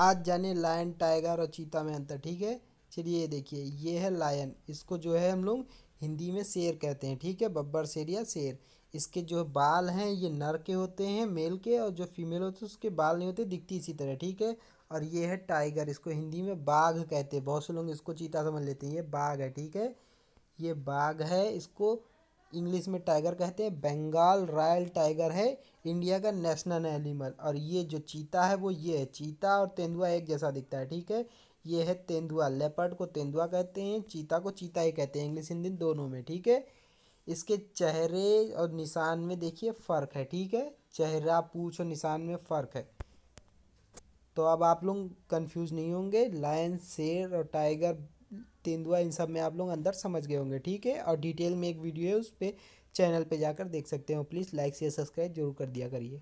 आज जाने lion tiger और चीता में अंतर ठीक है चलिए देखिए ये है लायन इसको जो है हम लोग हिंदी में शेर कहते हैं ठीक है बब्बर शेर या शेर इसके जो बाल हैं ये नर के होते हैं मेल के और जो फीमेल होते हैं उसके बाल नहीं होते दिखती इसी तरह ठीक है और ये है टाइगर इसको हिंदी में बाघ कहते हैं बहुत से लोग इसको चीता समझ लेते हैं ये बाघ है ठीक है ये बाघ है इसको इंग्लिश में टाइगर कहते हैं बंगाल रॉयल टाइगर है इंडिया का नेशनल एनिमल और ये जो चीता है वो ये है चीता और तेंदुआ एक जैसा दिखता है ठीक है ये है तेंदुआ लेपर्ड को तेंदुआ कहते हैं चीता को चीता ही कहते हैं इंग्लिश हिंदी दोनों में ठीक है इसके चेहरे और निशान में देखिए फ़र्क है ठीक है चेहरा पूछ और निशान में फ़र्क है तो अब आप लोग कंफ्यूज नहीं होंगे लायन शेर और टाइगर तेंदुआ इन सब में आप लोग अंदर समझ गए होंगे ठीक है और डिटेल में एक वीडियो है उस पर चैनल पे जाकर देख सकते हो प्लीज़ लाइक शेयर सब्सक्राइब जरूर कर दिया करिए